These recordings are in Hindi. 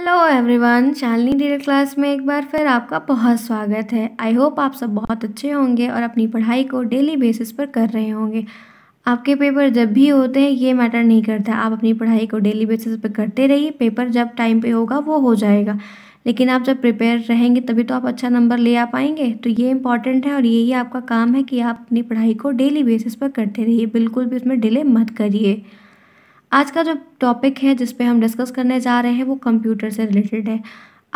hello everyone Shalini D class में एक बार फिर आपका बहुत स्वागत है आई होप आप सब बहुत अच्छे होंगे और अपनी पढ़ाई को डेली बेसिस पर कर रहे होंगे आपके पेपर जब भी होते हैं ये मैटर नहीं करता आप अपनी पढ़ाई को डेली बेसिस पर करते रहिए पेपर जब टाइम पे होगा वो हो जाएगा लेकिन आप जब प्रिपेयर रहेंगे तभी तो आप अच्छा नंबर ले आ पाएंगे तो ये इंपॉर्टेंट है और यही आपका काम है कि आप अपनी पढ़ाई को डेली बेसिस पर करते रहिए बिल्कुल भी उसमें डिले मत करिए आज का जो टॉपिक है जिस पे हम डिस्कस करने जा रहे हैं वो कंप्यूटर से रिलेटेड है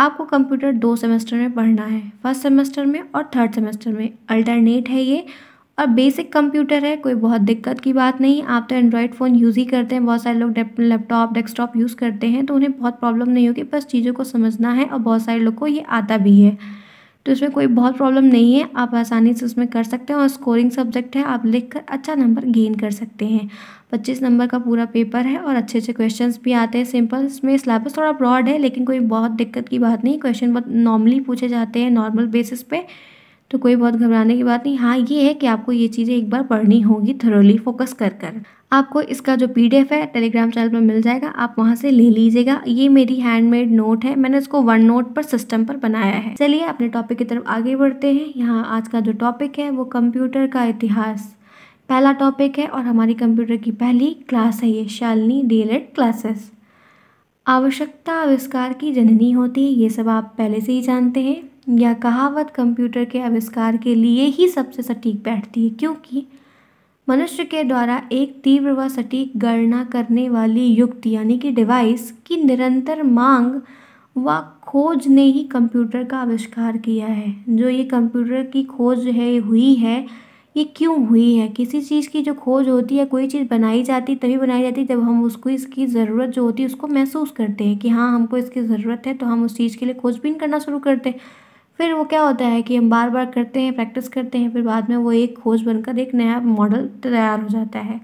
आपको कंप्यूटर दो सेमेस्टर में पढ़ना है फर्स्ट सेमेस्टर में और थर्ड सेमेस्टर में अल्टरनेट है ये और बेसिक कंप्यूटर है कोई बहुत दिक्कत की बात नहीं आप तो एंड्रॉयड फ़ोन यूज़ ही करते हैं बहुत सारे लोग लैपटॉप डेस्कटॉप यूज़ करते हैं तो उन्हें बहुत प्रॉब्लम नहीं होगी बस चीज़ों को समझना है और बहुत सारे लोग को ये आता भी है तो इसमें कोई बहुत प्रॉब्लम नहीं है आप आसानी से उसमें कर सकते हैं और स्कोरिंग सब्जेक्ट है आप लिख कर अच्छा नंबर गेन कर सकते हैं पच्चीस नंबर का पूरा पेपर है और अच्छे अच्छे क्वेश्चन भी आते हैं सिंपल इसमें सिलेबस थोड़ा ब्रॉड है लेकिन कोई बहुत दिक्कत की बात नहीं क्वेश्चन बहुत नॉर्मली पूछे जाते हैं नॉर्मल बेसिस पे तो कोई बहुत घबराने की बात नहीं हाँ ये है कि आपको ये चीज़ें एक बार पढ़नी होगी थरोली फोकस कर कर आपको इसका जो पीडीएफ है टेलीग्राम चैनल पर मिल जाएगा आप वहाँ से ले लीजिएगा ये मेरी हैंडमेड नोट है मैंने इसको वन नोट पर सिस्टम पर बनाया है चलिए अपने टॉपिक की तरफ आगे बढ़ते हैं यहाँ आज का जो टॉपिक है वो कंप्यूटर का इतिहास पहला टॉपिक है और हमारी कंप्यूटर की पहली क्लास है ये शालिनी डीएलएड क्लासेस आवश्यकता आविष्कार की जननी होती है ये सब आप पहले से ही जानते हैं या कहावत कंप्यूटर के आविष्कार के लिए ही सबसे सटीक बैठती है क्योंकि मनुष्य के द्वारा एक तीव्र व सटीक गणना करने वाली युक्त यानी कि डिवाइस की निरंतर मांग व खोज ने ही कंप्यूटर का आविष्कार किया है जो ये कंप्यूटर की खोज है हुई है ये क्यों हुई है किसी चीज़ की जो खोज होती है कोई चीज़ बनाई जाती तभी बनाई जाती जब हम उसको इसकी ज़रूरत जो होती है उसको महसूस करते हैं कि हाँ हमको इसकी ज़रूरत है तो हम उस चीज़ के लिए खोजबीन करना शुरू करते हैं फिर वो क्या होता है कि हम बार बार करते हैं प्रैक्टिस करते हैं फिर बाद में वो एक खोज बनकर एक नया मॉडल तैयार हो जाता है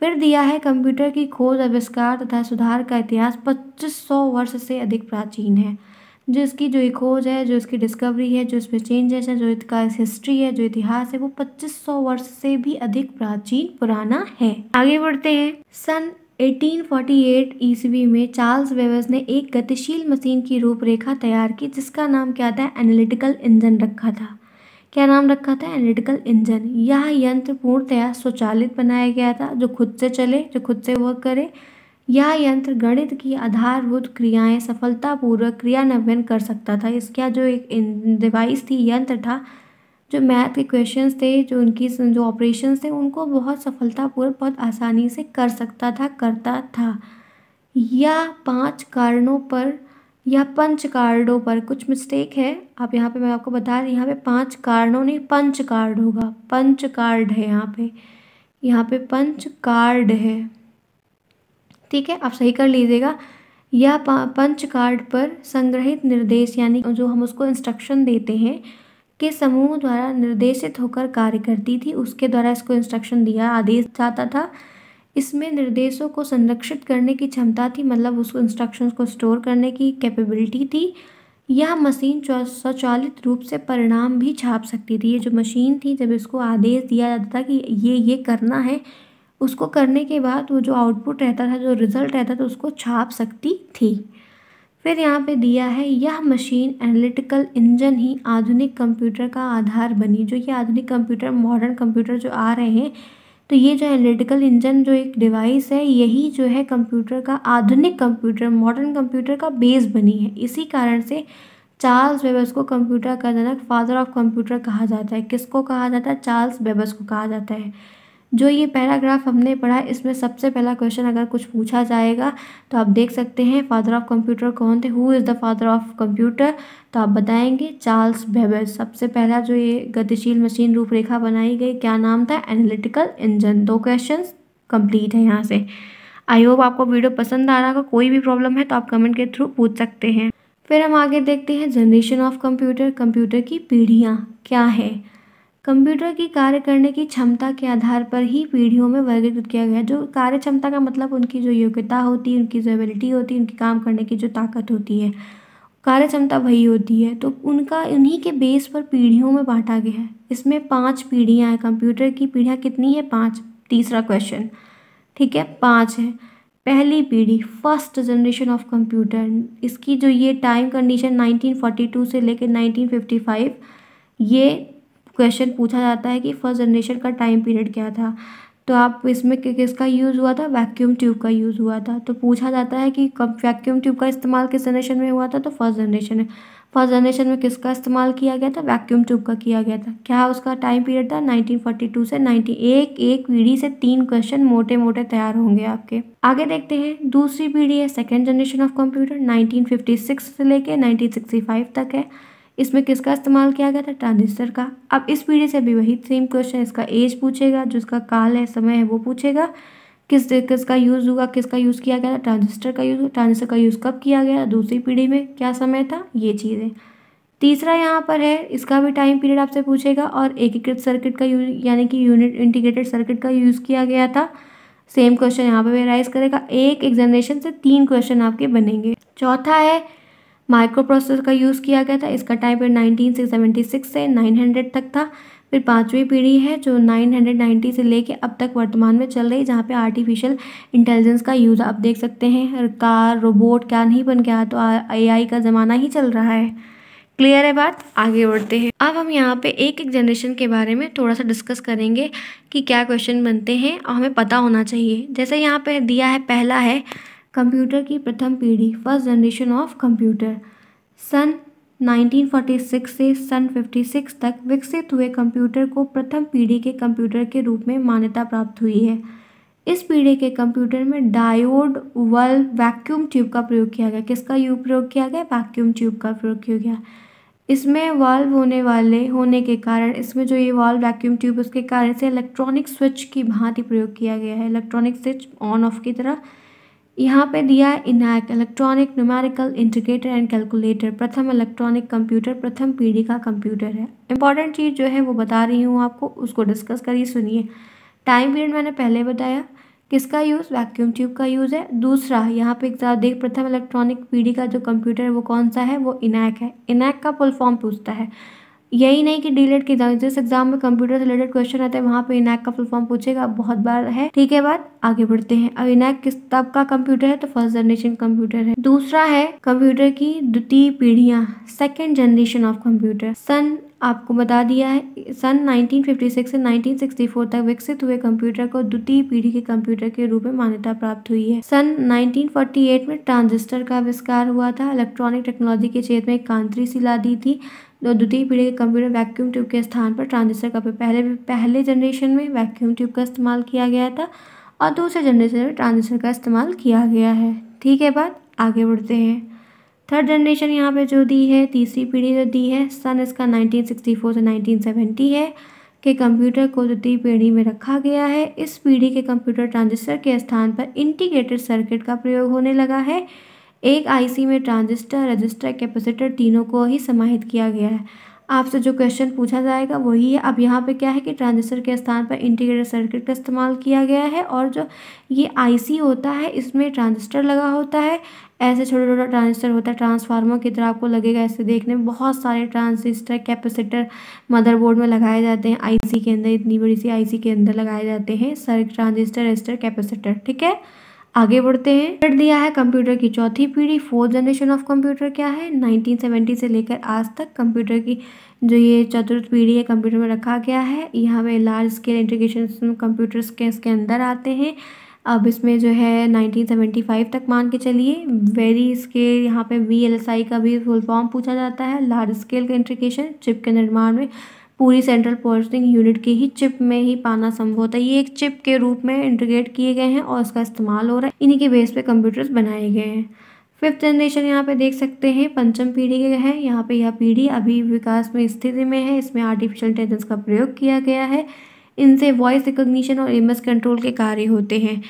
फिर दिया है कंप्यूटर की खोज आविष्कार तथा सुधार का इतिहास 2500 वर्ष से अधिक प्राचीन है जो इसकी जो ये खोज है जो इसकी डिस्कवरी है जो इसमें चेंजेस है जो इसका हिस्ट्री है जो इतिहास है वो 2500 वर्ष से भी अधिक प्राचीन पुराना है आगे बढ़ते हैं सन 1848 ईस्वी में चार्ल्स वेवर्स ने एक गतिशील मशीन की रूपरेखा तैयार की जिसका नाम क्या था एनालिटिकल इंजन रखा था क्या नाम रखा था एनालिटिकल इंजन यह यंत्र पूर्णतया स्वचालित बनाया गया था जो खुद से चले जो खुद से वर्क करे यह यंत्र गणित की आधारभूत क्रियाएं सफलतापूर्वक क्रियान्वयन कर सकता था इसका जो एक डिवाइस थी यंत्र था जो मैथ के क्वेश्चंस थे जो उनकी जो ऑपरेशन थे उनको बहुत सफलतापूर्वक बहुत आसानी से कर सकता था करता था या पांच कारणों पर या पंच कार्डों पर कुछ मिस्टेक है आप यहाँ पे मैं आपको बता रही यहाँ पे पांच कारणों नहीं पंच कार्ड होगा पंच कार्ड है यहाँ पे यहाँ पे पंच कार्ड है ठीक है आप सही कर लीजिएगा या पंच कार्ड पर संग्रहित निर्देश यानी जो हम उसको इंस्ट्रक्शन देते हैं के समूह द्वारा निर्देशित होकर कार्य करती थी उसके द्वारा इसको इंस्ट्रक्शन दिया आदेश जाता था इसमें निर्देशों को संरक्षित करने की क्षमता थी मतलब उसको इंस्ट्रक्शंस को स्टोर करने की कैपेबिलिटी थी यह मशीन स्वचालित रूप से परिणाम भी छाप सकती थी ये जो मशीन थी जब इसको आदेश दिया जाता था कि ये ये करना है उसको करने के बाद वो जो आउटपुट रहता था जो रिज़ल्ट रहता था उसको छाप सकती थी फिर यहाँ पे दिया है यह मशीन एनालिटिकल इंजन ही आधुनिक कंप्यूटर का आधार बनी जो ये आधुनिक कंप्यूटर मॉडर्न कंप्यूटर जो आ रहे हैं तो ये जो एनालिटिकल इंजन जो एक डिवाइस है यही जो है कंप्यूटर का आधुनिक कंप्यूटर मॉडर्न कंप्यूटर का बेस बनी है इसी कारण से चार्ल्स बेबस को कंप्यूटर का जनक फादर ऑफ कंप्यूटर कहा जाता है किसको कहा जाता है चार्ल्स बेबस को कहा जाता है जो ये पैराग्राफ हमने पढ़ा इसमें सबसे पहला क्वेश्चन अगर कुछ पूछा जाएगा तो आप देख सकते हैं फादर ऑफ कंप्यूटर कौन थे who is the father of computer तो आप बताएंगे चार्ल्स बेबेज सबसे पहला जो ये गतिशील मशीन रूपरेखा बनाई गई क्या नाम था एनालिटिकल इंजन दो क्वेश्चन कंप्लीट है यहाँ से आई होप आपको वीडियो पसंद आ रहा होगा कोई भी प्रॉब्लम है तो आप कमेंट के थ्रू पूछ सकते हैं फिर हम आगे देखते हैं जनरेशन ऑफ कंप्यूटर कंप्यूटर की पीढ़ियाँ क्या है कंप्यूटर की कार्य करने की क्षमता के आधार पर ही पीढ़ियों में वर्गीकृत किया गया जो कार्य क्षमता का मतलब उनकी जो योग्यता होती है उनकी जो एबिलिटी होती है उनकी काम करने की जो ताकत होती है कार्य क्षमता वही होती है तो उनका उन्हीं के बेस पर पीढ़ियों में बांटा गया है इसमें पाँच पीढ़ियाँ हैं कंप्यूटर की पीढ़ियाँ कितनी है पाँच तीसरा क्वेश्चन ठीक है पाँच है पहली पीढ़ी फर्स्ट जनरेशन ऑफ कंप्यूटर इसकी जो ये टाइम कंडीशन 1942 से लेकर 1955 ये क्वेश्चन पूछा जाता है कि फर्स्ट जनरेशन का टाइम पीरियड क्या था तो आप इसमें किसका यूज़ हुआ था वैक्यूम ट्यूब का यूज़ हुआ था तो पूछा जाता है कि कब वैक्यूम ट्यूब का इस्तेमाल किस जनरेशन में हुआ था तो फर्स्ट जनरेशन में फर्स्ट जनरेशन में किसका इस्तेमाल किया गया था वैक्यूम ट्यूब का किया गया था क्या उसका टाइम पीरियड था 1942 से 90 एक एक पीढ़ी से तीन क्वेश्चन मोटे मोटे तैयार होंगे आपके आगे देखते हैं दूसरी पीढ़ी है second generation of computer nineteen से लेके नाइनटीन तक है इसमें किसका इस्तेमाल किया गया था ट्रांजिस्टर का अब इस पीढ़ी से भी वही सेम क्वेश्चन इसका एज पूछेगा जिसका काल है समय है वो पूछेगा किस किसका यूज़ हुआ किसका यूज़ किया गया था ट्रांजिस्टर का यूज़ ट्रांजिस्टर का यूज़ कब किया गया दूसरी पीढ़ी में क्या समय था ये चीज़ें तीसरा यहाँ पर है इसका भी टाइम पीरियड आपसे पूछेगा और एकीकृत सर्किट का यूज यानी कि यूनिट इंटीग्रेटेड सर्किट का यूज़ किया गया था सेम क्वेश्चन यहाँ पर भी राइज करेगा एक एग्जामिनेशन से तीन क्वेश्चन आपके बनेंगे चौथा है माइक्रो प्रोसेसर का यूज़ किया गया था इसका टाइम पीरियड नाइनटीन से हंड्रेड तक था फिर पाँचवीं पीढ़ी है जो 990 से लेके अब तक वर्तमान में चल रही है जहाँ पे आर्टिफिशियल इंटेलिजेंस का यूज़ आप देख सकते हैं कार रोबोट क्या नहीं बन गया तो एआई का ज़माना ही चल रहा है क्लियर है बात आगे बढ़ते हैं अब हम यहाँ पे एक एक जनरेशन के बारे में थोड़ा सा डिस्कस करेंगे कि क्या क्वेश्चन बनते हैं और हमें पता होना चाहिए जैसे यहाँ पे दिया है पहला है कंप्यूटर की प्रथम पीढ़ी फर्स्ट जनरेशन ऑफ कंप्यूटर सन 1946 से सन 56 तक विकसित हुए कंप्यूटर को प्रथम पीढ़ी के कंप्यूटर के रूप में मान्यता प्राप्त हुई है इस पीढ़ी के कंप्यूटर में डायोड वल वैक्यूम ट्यूब का प्रयोग किया गया किसका यू प्रयोग किया गया वैक्यूम ट्यूब का प्रयोग किया गया इसमें वाल्व होने वाले होने के कारण इसमें जो ये वाल्व वैक्यूम ट्यूब उसके कारण से इलेक्ट्रॉनिक स्विच की भांति प्रयोग किया गया है इलेक्ट्रॉनिक स्विच ऑन ऑफ की तरह यहाँ पे दिया है ENIAC electronic numerical integrator and calculator प्रथम इलेक्ट्रॉनिक कंप्यूटर प्रथम पीढ़ी का कंप्यूटर है इंपॉर्टेंट चीज़ जो है वो बता रही हूँ आपको उसको डिस्कस करिए सुनिए टाइम पीरियड मैंने पहले बताया किसका यूज़ वैक्यूम ट्यूब का यूज़ है दूसरा यहाँ पे एक देख प्रथम इलेक्ट्रॉनिक पीढ़ी का जो कंप्यूटर है वो कौन सा है वो इनैक है इनैक का फुल फॉर्म पूछता है यही नहीं कि डीलेट के जाए जिस एग्जाम में कंप्यूटर से रिलेटेड क्वेश्चन आते हैं वहाँ पे इनैक का फुल फॉर्म पूछेगा बहुत बार है ठीक है बात आगे बढ़ते हैं अब इनैक किस तब का कंप्यूटर है तो फर्स्ट जनरेशन कंप्यूटर है दूसरा है कंप्यूटर की द्वितीय पीढ़िया सेकेंड जनरेशन ऑफ कंप्यूटर सन आपको बता दिया है सन 1956 से 1964 तक विकसित हुए कंप्यूटर को द्वितीय पीढ़ी के कंप्यूटर के रूप में मान्यता प्राप्त हुई है सन 1948 में ट्रांजिस्टर का आविष्कार हुआ था इलेक्ट्रॉनिक टेक्नोलॉजी के क्षेत्र में सी सिला दी थी तो द्वितीय पीढ़ी के कंप्यूटर वैक्यूम ट्यूब के स्थान पर ट्रांजिस्टर का पहले पहले जनरेशन में वैक्यूम ट्यूब का इस्तेमाल किया गया था और दूसरे जनरेशन में ट्रांजिस्टर का इस्तेमाल किया गया है ठीक है बात आगे बढ़ते हैं थर्ड जनरेशन यहाँ पे जो दी है तीसरी पीढ़ी जो दी है सन इसका 1964 से 1970 है के कंप्यूटर को द्वितीय पीढ़ी में रखा गया है इस पीढ़ी के कंप्यूटर ट्रांजिस्टर के स्थान पर इंटीग्रेटेड सर्किट का प्रयोग होने लगा है एक आईसी में ट्रांजिस्टर रजिस्टर कैपेसिटर तीनों को ही समाहित किया गया है आपसे जो क्वेश्चन पूछा जाएगा वही है अब यहाँ पे क्या है कि ट्रांजिस्टर के स्थान पर इंटीग्रेटेड सर्किट का इस्तेमाल किया गया है और जो ये आईसी होता है इसमें ट्रांजिस्टर लगा होता है ऐसे छोटा छोटा ट्रांजिस्टर होता है ट्रांसफार्मर की तरह आपको लगेगा ऐसे देखने में बहुत सारे ट्रांजिस्टर कैपेसिटर मदरबोर्ड में लगाए जाते हैं आई के अंदर इतनी बड़ी सी आई के अंदर लगाए जाते हैं सर्क ट्रांजिस्टर रजिस्टर कैपेसिटर ठीक है आगे बढ़ते हैं कर दिया है कंप्यूटर की चौथी पीढ़ी फोर्थ जनरेशन ऑफ कंप्यूटर क्या है 1970 से लेकर आज तक कंप्यूटर की जो ये चतुर्थ पीढ़ी है कंप्यूटर में रखा गया है यहाँ पे लार्ज स्केल इंटीग्रेशन कंप्यूटर्स के इसके अंदर आते हैं अब इसमें जो है 1975 तक मान के चलिए वेरी स्केल यहाँ पे वी का भी फुल फॉर्म पूछा जाता है लार्ज स्केल का इंट्रीकेशन चिप के निर्माण में पूरी सेंट्रल प्रोसेसिंग यूनिट के ही चिप में ही पाना संभव होता है ये एक चिप के रूप में इंटीग्रेट किए गए हैं और इसका इस्तेमाल हो रहा है इन्हीं के बेस पे कंप्यूटर्स बनाए गए हैं फिफ्थ जनरेशन यहाँ पे देख सकते हैं पंचम पीढ़ी के है यहाँ पे यह पीढ़ी अभी विकास में स्थिति में है इसमें आर्टिफिशियल इंटेलिजेंस का प्रयोग किया गया है इनसे वॉइस रिकोगशन और इमेज कंट्रोल के कार्य होते हैं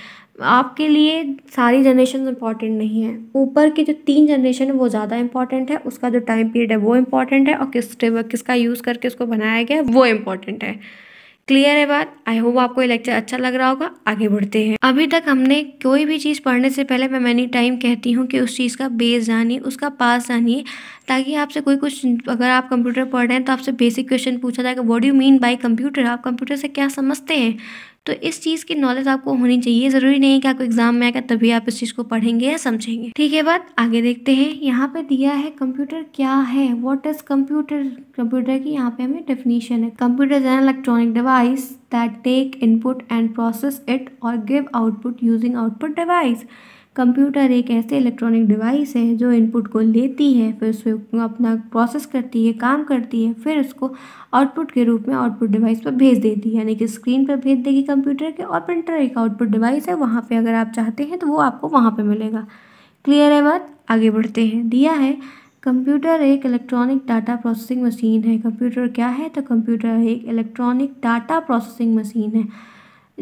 आपके लिए सारी जनरेशन इंपॉर्टेंट नहीं है ऊपर के जो तीन जनरेशन है वो ज़्यादा इंपॉर्टेंट है उसका जो टाइम पीरियड है वो इम्पॉर्टेंट है और किस किसका यूज़ करके उसको बनाया गया है वो इम्पॉर्टेंट है क्लियर है बात आई होप आपको ये लेक्चर अच्छा लग रहा होगा आगे बढ़ते हैं अभी तक हमने कोई भी चीज़ पढ़ने से पहले मैं मैनी टाइम कहती हूँ कि उस चीज़ का बेस जानिए उसका पास जानिए ताकि आपसे कोई कुछ अगर आप कंप्यूटर पढ़ रहे हैं तो आपसे बेसिक क्वेश्चन पूछा जाएगा what do mean by computer आप कंप्यूटर से क्या समझते हैं तो इस चीज़ की नॉलेज आपको होनी चाहिए ज़रूरी नहीं है कि आपको एग्जाम में आएगा तभी आप इस चीज़ को पढ़ेंगे या समझेंगे ठीक है बात आगे देखते हैं यहाँ पे दिया है कंप्यूटर क्या है वॉट इज कंप्यूटर कंप्यूटर की यहाँ पे हमें डेफिनेशन है computer is an electronic device that take input and process it और give output using output device computer एक ऐसे इलेक्ट्रॉनिक डिवाइस है जो इनपुट को लेती है फिर उसे अपना प्रोसेस करती है काम करती है फिर उसको आउटपुट के रूप में आउटपुट डिवाइस पर भेज देती है यानी कि स्क्रीन पर भेज देगी कंप्यूटर के और प्रिंटर एक आउटपुट डिवाइस है वहाँ पर अगर आप चाहते हैं तो वो आपको वहाँ पर मिलेगा क्लियर है बात आगे बढ़ते हैं दिया है कंप्यूटर एक इलेक्ट्रॉनिक डाटा प्रोसेसिंग मशीन है कंप्यूटर क्या है तो कंप्यूटर एक इलेक्ट्रॉनिक डाटा प्रोसेसिंग मशीन है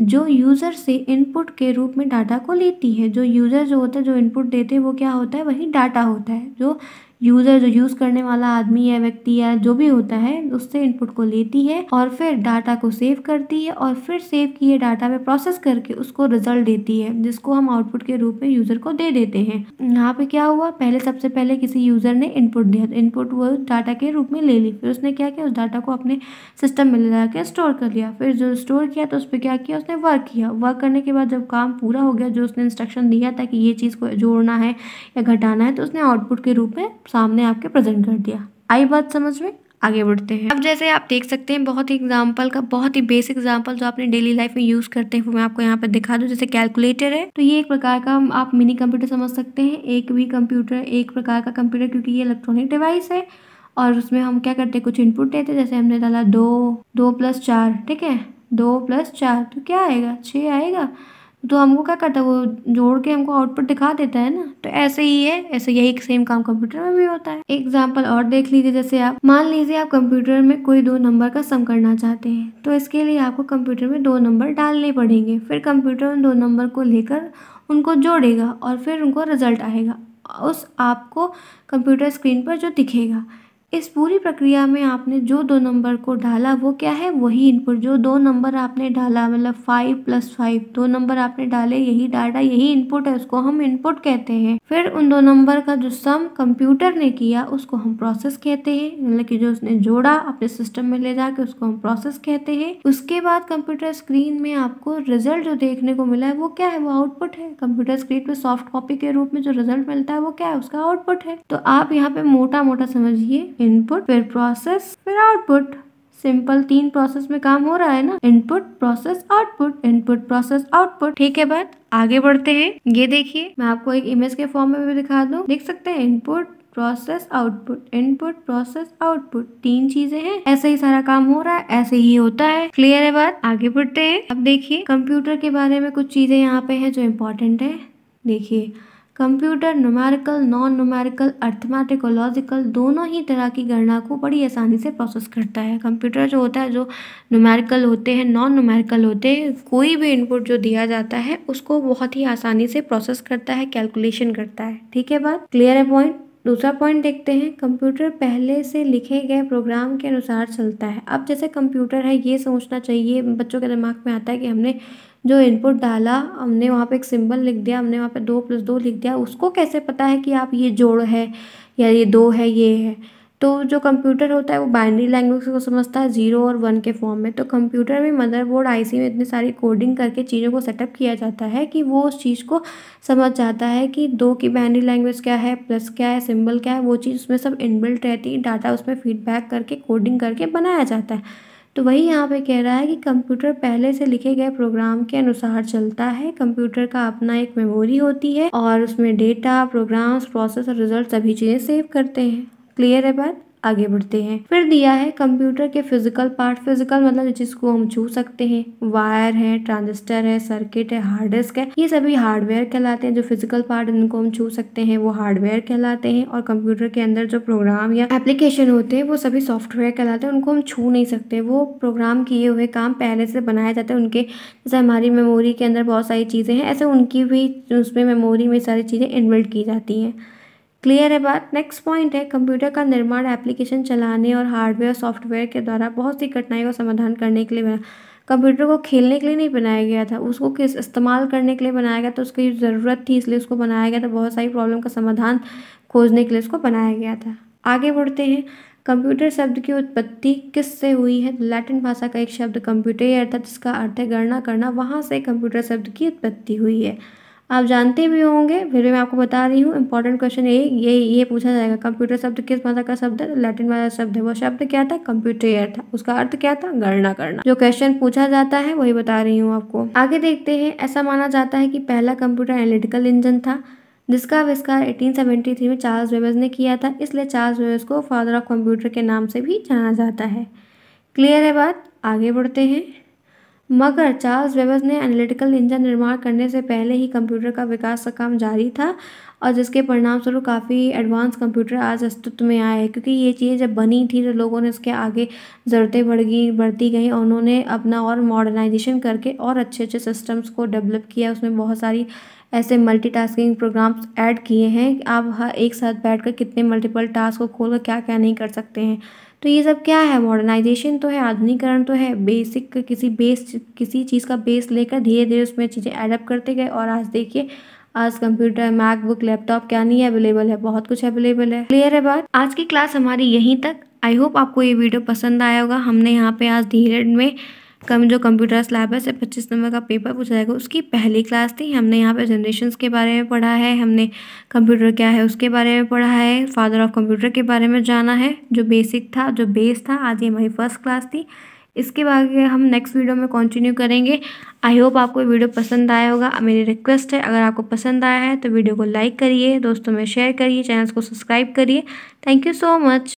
जो यूज़र से इनपुट के रूप में डाटा को लेती है जो यूज़र जो होता है जो इनपुट देते हैं वो क्या होता है वही डाटा होता है जो यूज़र जो यूज़ करने वाला आदमी या व्यक्ति या जो भी होता है उससे इनपुट को लेती है और फिर डाटा को सेव करती है और फिर सेव किए डाटा में प्रोसेस करके उसको रिजल्ट देती है जिसको हम आउटपुट के रूप में यूज़र को दे देते हैं यहाँ पे क्या हुआ पहले सबसे पहले किसी यूज़र ने इनपुट दिया इनपुट तो वो डाटा के रूप में ले ली फिर उसने क्या किया उस डाटा को अपने सिस्टम में लगा के स्टोर कर लिया फिर जो स्टोर किया तो उस पर क्या किया उसने वर्क किया वर्क करने के बाद जब काम पूरा हो गया जो उसने इंस्ट्रक्शन दिया था कि ये चीज़ को जोड़ना है या घटाना है तो उसने आउटपुट के रूप में सामने आपके प्रेजेंट कर दिया आई बात समझ में आगे बढ़ते हैं अब जैसे आप देख सकते हैं बहुत ही एग्जाम्पल का बहुत ही बेसिक एग्जाम्पल जो आपने डेली लाइफ में यूज करते हैं वो मैं आपको यहाँ पर दिखा दूँ जैसे कैलकुलेटर है तो ये एक प्रकार का आप मिनी कंप्यूटर समझ सकते हैं एक भी कंप्यूटर एक प्रकार का कंप्यूटर क्योंकि ये इलेक्ट्रॉनिक डिवाइस है और उसमें हम क्या करते हैं कुछ इनपुट देते हैं जैसे हमने डाला दो दो प्लस चार ठीक है दो प्लस चार तो क्या आएगा छः आएगा तो हमको क्या करता है वो जोड़ के हमको आउटपुट दिखा देता है ना तो ऐसे ही है ऐसे यही सेम काम कंप्यूटर में भी होता है एग्जाम्पल और देख लीजिए जैसे आप मान लीजिए आप कंप्यूटर में कोई दो नंबर का सम करना चाहते हैं तो इसके लिए आपको कंप्यूटर में दो नंबर डालने पड़ेंगे फिर कंप्यूटर उन दो नंबर को लेकर उनको जोड़ेगा और फिर उनको रिजल्ट आएगा उस आपको कंप्यूटर स्क्रीन पर जो दिखेगा इस पूरी प्रक्रिया में आपने जो दो नंबर को डाला वो क्या है वही इनपुट जो दो नंबर आपने डाला मतलब फाइव प्लस फाइव दो नंबर आपने डाले यही डाटा यही इनपुट है उसको हम इनपुट कहते हैं फिर उन दो नंबर का जो सम कंप्यूटर ने किया उसको हम प्रोसेस कहते हैं मतलब कि जो उसने जोड़ा अपने सिस्टम में ले जाके उसको हम प्रोसेस कहते हैं उसके बाद कंप्यूटर स्क्रीन में आपको रिजल्ट जो देखने को मिला है वो क्या है वो आउटपुट है कंप्यूटर स्क्रीन पे सॉफ्ट कॉपी के रूप में जो रिजल्ट मिलता है वो क्या है उसका आउटपुट है तो आप यहाँ पे मोटा मोटा समझिए इनपुट फिर प्रोसेस फिर आउटपुट सिंपल तीन प्रोसेस में काम हो रहा है ना input process output input process output ठीक है बात आगे बढ़ते हैं ये देखिए मैं आपको एक इमेज के फॉर्म में भी दिखा दूं देख सकते हैं input process output input process output तीन चीजें हैं ऐसे ही सारा काम हो रहा है ऐसे ही होता है क्लियर है बात आगे बढ़ते हैं अब देखिए कंप्यूटर के बारे में कुछ चीजें यहाँ पे है जो इम्पोर्टेंट है देखिए computer numerical non numerical arithmetic logical दोनों ही तरह की गणना को बड़ी आसानी से प्रोसेस करता है कंप्यूटर जो होता है जो नुमेरिकल होते हैं नॉन नुमेरिकल होते हैं कोई भी इनपुट जो दिया जाता है उसको बहुत ही आसानी से प्रोसेस करता है कैलकुलेशन करता है ठीक है बात क्लियर है पॉइंट दूसरा पॉइंट देखते हैं कंप्यूटर पहले से लिखे गए प्रोग्राम के अनुसार चलता है अब जैसे कंप्यूटर है ये सोचना चाहिए बच्चों के दिमाग में आता है कि हमने जो इनपुट डाला हमने वहाँ पे एक सिंबल लिख दिया हमने वहाँ पे दो प्लस दो लिख दिया उसको कैसे पता है कि आप ये जोड़ है या ये दो है ये है तो जो कंप्यूटर होता है वो बाइनरी लैंग्वेज को समझता है ज़ीरो और वन के फॉर्म में तो कंप्यूटर में मदरबोर्ड आईसी में इतनी सारी कोडिंग करके चीज़ों को सेटअप किया जाता है कि वो उस चीज़ को समझ जाता है कि दो की बाइनरी लैंग्वेज क्या है प्लस क्या है सिंबल क्या है वो चीज़ उसमें सब इनबिल्ट रहती है डाटा उसमें फीडबैक करके कोडिंग करके बनाया जाता है तो वही यहाँ पे कह रहा है कि कंप्यूटर पहले से लिखे गए प्रोग्राम के अनुसार चलता है कंप्यूटर का अपना एक मेमोरी होती है और उसमें डेटा प्रोग्राम्स प्रोसेस और रिजल्ट सभी चीज़ें सेव करते हैं क्लियर है बात आगे बढ़ते हैं फिर दिया है कंप्यूटर के फिजिकल पार्ट फिजिकल मतलब जिसको हम छू सकते हैं वायर है ट्रांजिस्टर है सर्किट है हार्ड डिस्क है ये सभी हार्डवेयर कहलाते हैं जो फिजिकल पार्ट इनको हम छू सकते हैं वो हार्डवेयर कहलाते हैं और कंप्यूटर के अंदर जो प्रोग्राम या एप्लीकेशन होते हैं वो सभी सॉफ्टवेयर कहलाते हैं उनको हम छू नहीं सकते वो प्रोग्राम किए हुए काम पहले से बनाए जाते हैं उनके जैसे हमारी मेमोरी के अंदर बहुत सारी चीज़ें हैं ऐसे उनकी भी उसमें मेमोरी में सारी चीज़ें इन्वेल्ट की जाती हैं क्लियर है बात नेक्स्ट पॉइंट है कंप्यूटर का निर्माण एप्लीकेशन चलाने और हार्डवेयर सॉफ्टवेयर के द्वारा बहुत सी कठिनाइयों का समाधान करने के लिए बना कंप्यूटर को खेलने के लिए नहीं बनाया गया था उसको किस इस्तेमाल करने के लिए बनाया गया तो उसकी ज़रूरत थी इसलिए उसको बनाया गया था बहुत सारी प्रॉब्लम का समाधान खोजने के लिए उसको बनाया गया था आगे बढ़ते हैं कंप्यूटर शब्द की उत्पत्ति किस से हुई है लैटिन भाषा का एक शब्द कंप्यूटर अर्थात जिसका अर्थ है गणना करना वहाँ से कंप्यूटर शब्द की उत्पत्ति हुई है आप जानते भी होंगे फिर भी मैं आपको बता रही हूँ इंपॉर्टेंट क्वेश्चन ये ये ये पूछा जाएगा कंप्यूटर शब्द किस भाषा का शब्द है लैटिन भाषा शब्द है वो शब्द क्या था कंप्यूटर था उसका अर्थ क्या था गणना करना जो क्वेश्चन पूछा जाता है वही बता रही हूँ आपको आगे देखते हैं ऐसा माना जाता है कि पहला कंप्यूटर एनालिटिकल इंजन था जिसका आविष्कार 1873 में चार्ल्स वेबर्स ने किया था इसलिए चार्ल्स वेबर्स को फादर ऑफ कंप्यूटर के नाम से भी जाना जाता है क्लियर है बात आगे बढ़ते हैं मगर चार्ल्स वेबस ने एनालिटिकल इंजन निर्माण करने से पहले ही कंप्यूटर का विकास का काम जारी था और जिसके परिणामस्वरूप काफ़ी एडवांस कंप्यूटर आज अस्तित्व में आए हैं क्योंकि ये चीज़ें जब बनी थी तो लोगों ने इसके आगे ज़रूरतें बढ़ गई बढ़ती गई और उन्होंने अपना और मॉडर्नाइजेशन करके और अच्छे अच्छे सिस्टम्स को डेवलप किया उसमें बहुत सारी ऐसे मल्टीटास्किंग प्रोग्राम्स ऐड किए हैं आप हर एक साथ बैठकर कितने मल्टीपल टास्क को खोलकर क्या क्या नहीं कर सकते हैं तो ये सब क्या है मॉडर्नाइजेशन तो है आधुनिकरण तो है बेसिक किसी बेस किसी चीज़ का बेस लेकर धीरे धीरे उसमें चीज़ें एडप्ट करते गए और आज देखिए आज कंप्यूटर मैकबुक लैपटॉप क्या नहीं अवेलेबल है बहुत कुछ अवेलेबल है क्लियर है बात आज की क्लास हमारी यहीं तक आई होप आपको ये वीडियो पसंद आया होगा हमने यहाँ पे आज धीरे में कम जो कंप्यूटर स्लैब है से पच्चीस नंबर का पेपर पूछा जाएगा उसकी पहली क्लास थी हमने यहाँ पे जनरेशन के बारे में पढ़ा है हमने कंप्यूटर क्या है उसके बारे में पढ़ा है फादर ऑफ कंप्यूटर के बारे में जाना है जो बेसिक था जो बेस था आज ये हमारी फर्स्ट क्लास थी इसके बाद हम नेक्स्ट वीडियो में कंटिन्यू करेंगे आई होप आपको वीडियो पसंद आया होगा मेरी रिक्वेस्ट है अगर आपको पसंद आया है तो वीडियो को लाइक करिए दोस्तों में शेयर करिए चैनल को सब्सक्राइब करिए थैंक यू सो मच